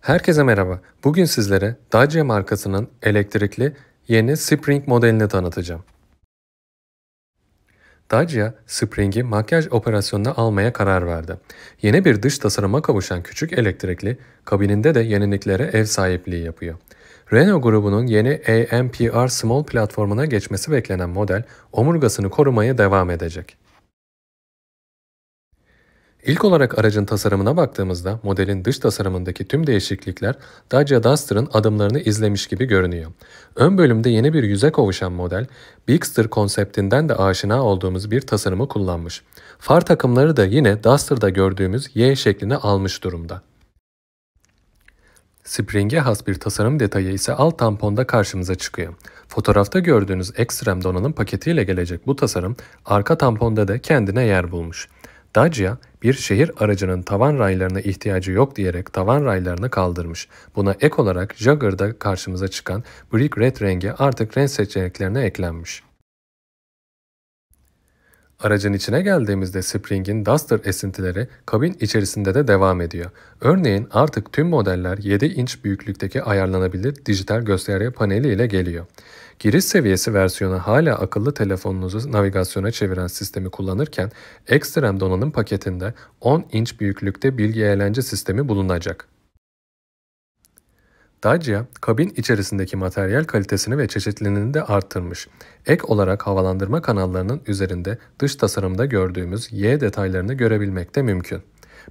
Herkese merhaba. Bugün sizlere Dacia markasının elektrikli yeni Spring modelini tanıtacağım. Dacia, Spring'i makyaj operasyonuna almaya karar verdi. Yeni bir dış tasarıma kavuşan küçük elektrikli, kabininde de yeniliklere ev sahipliği yapıyor. Renault grubunun yeni AMPR Small platformuna geçmesi beklenen model, omurgasını korumaya devam edecek. İlk olarak aracın tasarımına baktığımızda modelin dış tasarımındaki tüm değişiklikler Dacia Duster'ın adımlarını izlemiş gibi görünüyor. Ön bölümde yeni bir yüze kovuşan model, Bigster konseptinden de aşina olduğumuz bir tasarımı kullanmış. Far takımları da yine Duster'da gördüğümüz Y şeklini almış durumda. Spring'e has bir tasarım detayı ise alt tamponda karşımıza çıkıyor. Fotoğrafta gördüğünüz Extreme donanım paketiyle gelecek bu tasarım arka tamponda da kendine yer bulmuş. Dacia, bir şehir aracının tavan raylarına ihtiyacı yok diyerek tavan raylarını kaldırmış. Buna ek olarak Jagger'da karşımıza çıkan Brick Red rengi artık renk seçeneklerine eklenmiş. Aracın içine geldiğimizde Spring'in Duster esintileri kabin içerisinde de devam ediyor. Örneğin artık tüm modeller 7 inç büyüklükteki ayarlanabilir dijital gösterge paneli ile geliyor. Giriş seviyesi versiyonu hala akıllı telefonunuzu navigasyona çeviren sistemi kullanırken ekstrem donanım paketinde 10 inç büyüklükte bilgi eğlence sistemi bulunacak. Dacia, kabin içerisindeki materyal kalitesini ve çeşitliliğini de arttırmış. Ek olarak havalandırma kanallarının üzerinde dış tasarımda gördüğümüz Y detaylarını görebilmek de mümkün.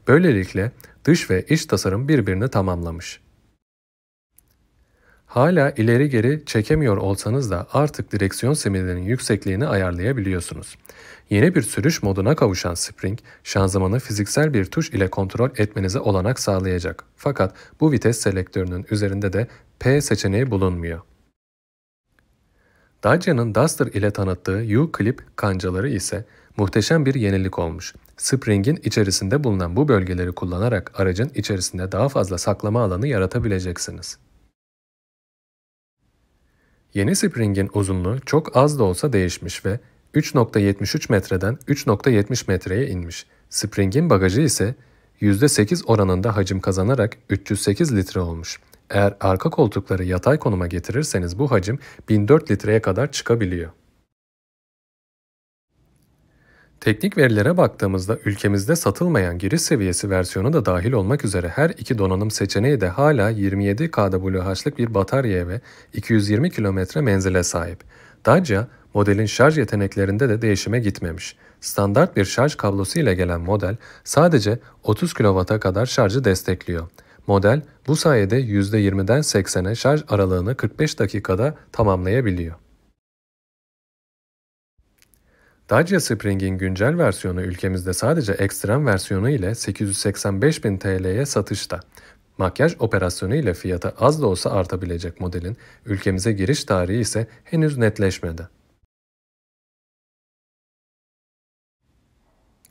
Böylelikle dış ve iç tasarım birbirini tamamlamış. Hala ileri geri çekemiyor olsanız da artık direksiyon simidinin yüksekliğini ayarlayabiliyorsunuz. Yeni bir sürüş moduna kavuşan Spring, şanzımanı fiziksel bir tuş ile kontrol etmenize olanak sağlayacak. Fakat bu vites selektörünün üzerinde de P seçeneği bulunmuyor. Dacia'nın Duster ile tanıttığı U-Clip kancaları ise muhteşem bir yenilik olmuş. Spring'in içerisinde bulunan bu bölgeleri kullanarak aracın içerisinde daha fazla saklama alanı yaratabileceksiniz. Yeni Spring'in uzunluğu çok az da olsa değişmiş ve 3.73 metreden 3.70 metreye inmiş. Spring'in bagajı ise %8 oranında hacim kazanarak 308 litre olmuş. Eğer arka koltukları yatay konuma getirirseniz bu hacim 1004 litreye kadar çıkabiliyor. Teknik verilere baktığımızda ülkemizde satılmayan giriş seviyesi versiyonu da dahil olmak üzere her iki donanım seçeneği de hala 27 kWh'lık bir bataryaya ve 220 km menzile sahip. Dacia, Modelin şarj yeteneklerinde de değişime gitmemiş. Standart bir şarj kablosu ile gelen model sadece 30 kW'a kadar şarjı destekliyor. Model bu sayede %20'den 80'e şarj aralığını 45 dakikada tamamlayabiliyor. Dacia Spring'in güncel versiyonu ülkemizde sadece ekstrem versiyonu ile 885.000 TL'ye satışta. Makyaj operasyonu ile fiyatı az da olsa artabilecek modelin ülkemize giriş tarihi ise henüz netleşmedi.